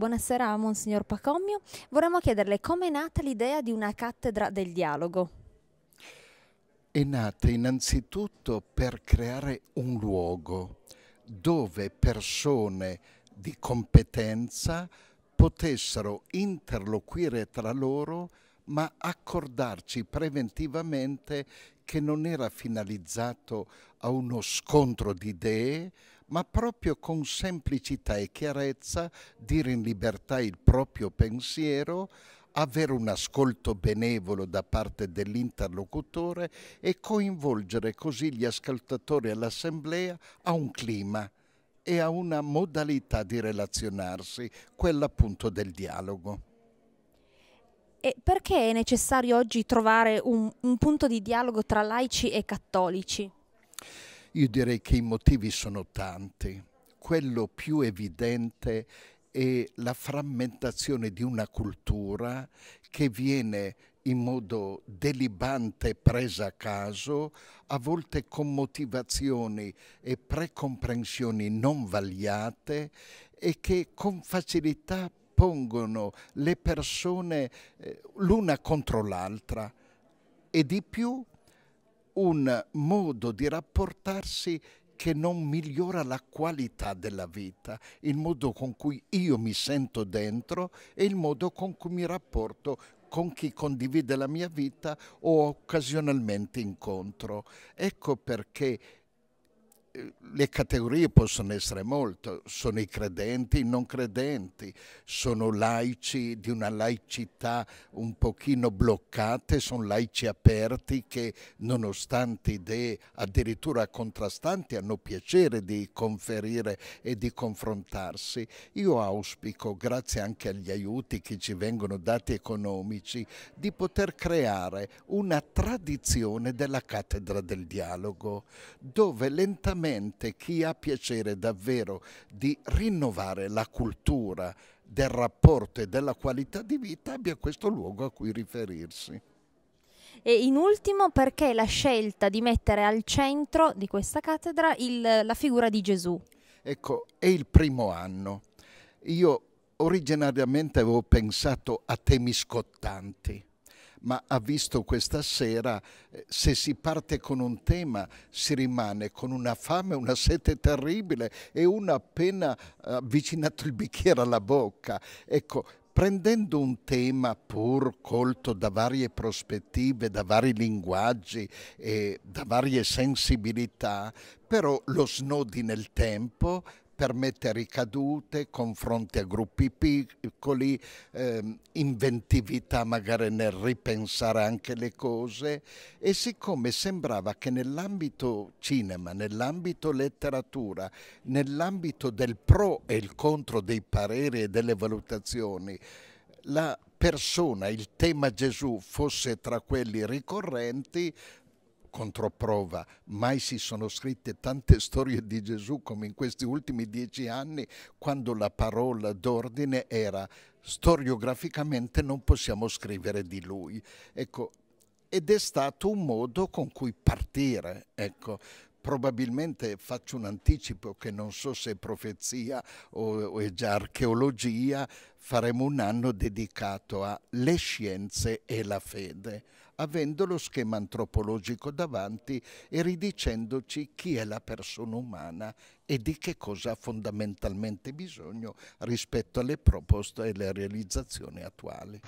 Buonasera, Monsignor Pacommio. Vorremmo chiederle come è nata l'idea di una cattedra del dialogo? È nata innanzitutto per creare un luogo dove persone di competenza potessero interloquire tra loro ma accordarci preventivamente che non era finalizzato a uno scontro di idee, ma proprio con semplicità e chiarezza dire in libertà il proprio pensiero, avere un ascolto benevolo da parte dell'interlocutore e coinvolgere così gli ascoltatori all'assemblea a un clima e a una modalità di relazionarsi, quella appunto del dialogo. E perché è necessario oggi trovare un, un punto di dialogo tra laici e cattolici? Io direi che i motivi sono tanti. Quello più evidente è la frammentazione di una cultura che viene in modo delibante presa a caso, a volte con motivazioni e precomprensioni non vagliate e che con facilità pongono le persone eh, l'una contro l'altra e di più un modo di rapportarsi che non migliora la qualità della vita, il modo con cui io mi sento dentro e il modo con cui mi rapporto con chi condivide la mia vita o occasionalmente incontro. Ecco perché le categorie possono essere molte, sono i credenti, i non credenti, sono laici di una laicità un pochino bloccate, sono laici aperti che nonostante idee addirittura contrastanti hanno piacere di conferire e di confrontarsi. Io auspico, grazie anche agli aiuti che ci vengono dati economici, di poter creare una tradizione della cattedra del dialogo dove lentamente solamente chi ha piacere davvero di rinnovare la cultura del rapporto e della qualità di vita abbia questo luogo a cui riferirsi. E in ultimo perché la scelta di mettere al centro di questa cattedra il, la figura di Gesù? Ecco, è il primo anno. Io originariamente avevo pensato a temi scottanti, ma ha visto questa sera, eh, se si parte con un tema si rimane con una fame, una sete terribile e uno appena avvicinato il bicchiere alla bocca. Ecco, prendendo un tema pur colto da varie prospettive, da vari linguaggi e da varie sensibilità, però lo snodi nel tempo permette ricadute, confronti a gruppi piccoli, ehm, inventività magari nel ripensare anche le cose e siccome sembrava che nell'ambito cinema, nell'ambito letteratura, nell'ambito del pro e il contro dei pareri e delle valutazioni, la persona, il tema Gesù fosse tra quelli ricorrenti, controprova, mai si sono scritte tante storie di Gesù come in questi ultimi dieci anni, quando la parola d'ordine era storiograficamente non possiamo scrivere di lui. Ecco, ed è stato un modo con cui partire, ecco, probabilmente faccio un anticipo che non so se è profezia o, o, è già archeologia, faremo un anno dedicato a le scienze e la fede, avendo lo schema antropologico davanti e ridicendoci chi è la persona umana e di che cosa ha fondamentalmente bisogno rispetto alle proposte e alle realizzazioni attuali.